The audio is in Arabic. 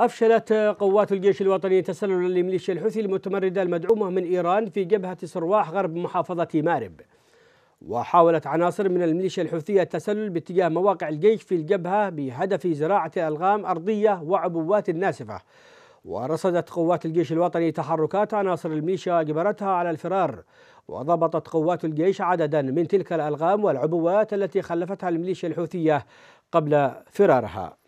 أفشلت قوات الجيش الوطني تسللا لميليشيا الحوثي المتمردة المدعومة من إيران في جبهة سرواح غرب محافظة مارب وحاولت عناصر من الميليشيا الحوثية التسلل باتجاه مواقع الجيش في الجبهة بهدف زراعة ألغام أرضية وعبوات ناسفة ورصدت قوات الجيش الوطني تحركات عناصر الميليشيا أجبرتها على الفرار وضبطت قوات الجيش عددا من تلك الألغام والعبوات التي خلفتها الميليشيا الحوثية قبل فرارها